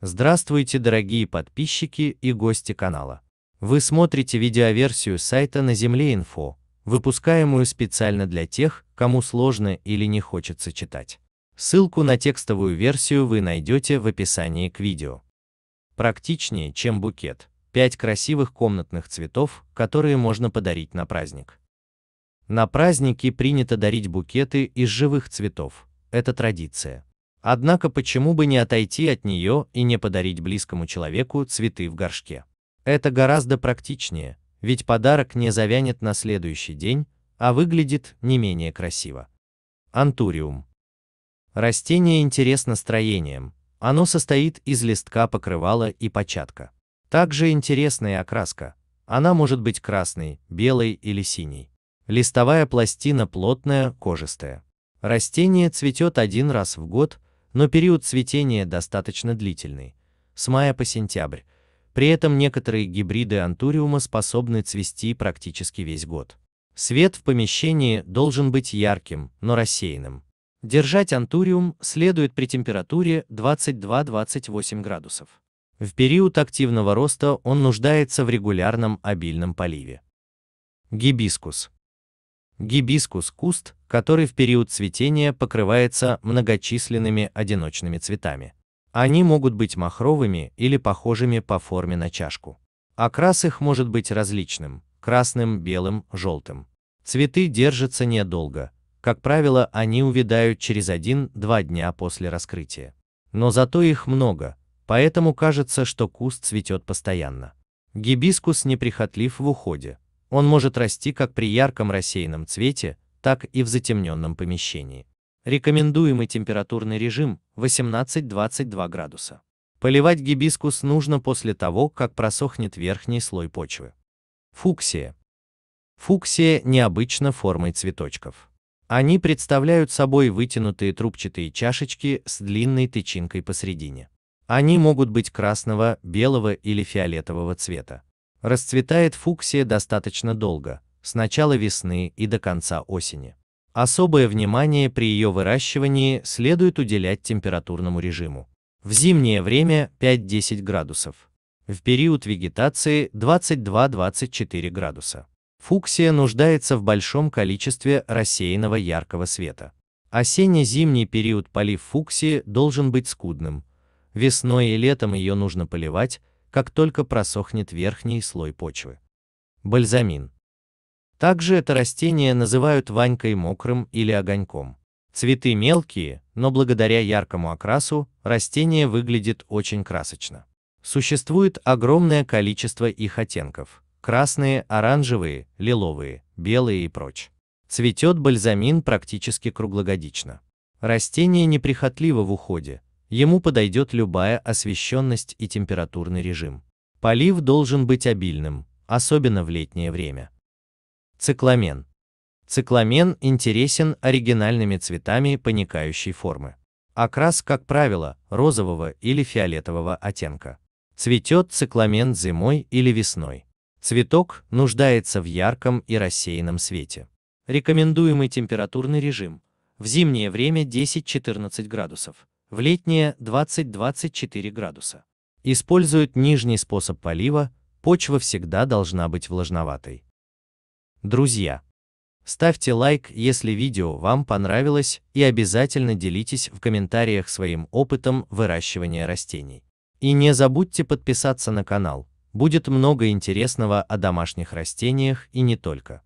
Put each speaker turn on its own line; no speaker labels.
Здравствуйте, дорогие подписчики и гости канала. Вы смотрите видеоверсию сайта на Земле Инфо, выпускаемую специально для тех, кому сложно или не хочется читать. Ссылку на текстовую версию вы найдете в описании к видео. Практичнее, чем букет. 5 красивых комнатных цветов, которые можно подарить на праздник. На праздники принято дарить букеты из живых цветов. Это традиция. Однако почему бы не отойти от нее и не подарить близкому человеку цветы в горшке? Это гораздо практичнее, ведь подарок не завянет на следующий день, а выглядит не менее красиво. Антуриум. Растение интересно строением, оно состоит из листка покрывала и початка. Также интересная окраска, она может быть красной, белой или синей. Листовая пластина плотная, кожистая. Растение цветет один раз в год, но период цветения достаточно длительный, с мая по сентябрь. При этом некоторые гибриды антуриума способны цвести практически весь год. Свет в помещении должен быть ярким, но рассеянным. Держать антуриум следует при температуре 22-28 градусов. В период активного роста он нуждается в регулярном обильном поливе. Гибискус Гибискус – куст, который в период цветения покрывается многочисленными одиночными цветами. Они могут быть махровыми или похожими по форме на чашку. Окрас их может быть различным – красным, белым, желтым. Цветы держатся недолго, как правило, они увядают через 1-2 дня после раскрытия. Но зато их много, поэтому кажется, что куст цветет постоянно. Гибискус неприхотлив в уходе, он может расти как при ярком рассеянном цвете, так и в затемненном помещении. Рекомендуемый температурный режим 18-22 градуса. Поливать гибискус нужно после того, как просохнет верхний слой почвы. Фуксия. Фуксия необычна формой цветочков. Они представляют собой вытянутые трубчатые чашечки с длинной тычинкой посередине. Они могут быть красного, белого или фиолетового цвета. Расцветает фуксия достаточно долго, с начала весны и до конца осени. Особое внимание при ее выращивании следует уделять температурному режиму. В зимнее время 5-10 градусов. В период вегетации 22-24 градуса. Фуксия нуждается в большом количестве рассеянного яркого света. Осенне-зимний период полив фуксии должен быть скудным. Весной и летом ее нужно поливать, как только просохнет верхний слой почвы. Бальзамин. Также это растение называют ванькой мокрым или огоньком. Цветы мелкие, но благодаря яркому окрасу растение выглядит очень красочно. Существует огромное количество их оттенков – красные, оранжевые, лиловые, белые и прочь. Цветет бальзамин практически круглогодично. Растение неприхотливо в уходе, Ему подойдет любая освещенность и температурный режим. Полив должен быть обильным, особенно в летнее время. Цикламен. Цикламен интересен оригинальными цветами паникающей формы. Окрас, как правило, розового или фиолетового оттенка. Цветет цикламен зимой или весной. Цветок нуждается в ярком и рассеянном свете. Рекомендуемый температурный режим. В зимнее время 10-14 градусов в летнее 20-24 градуса. Используют нижний способ полива, почва всегда должна быть влажноватой. Друзья, ставьте лайк, если видео вам понравилось и обязательно делитесь в комментариях своим опытом выращивания растений. И не забудьте подписаться на канал, будет много интересного о домашних растениях и не только.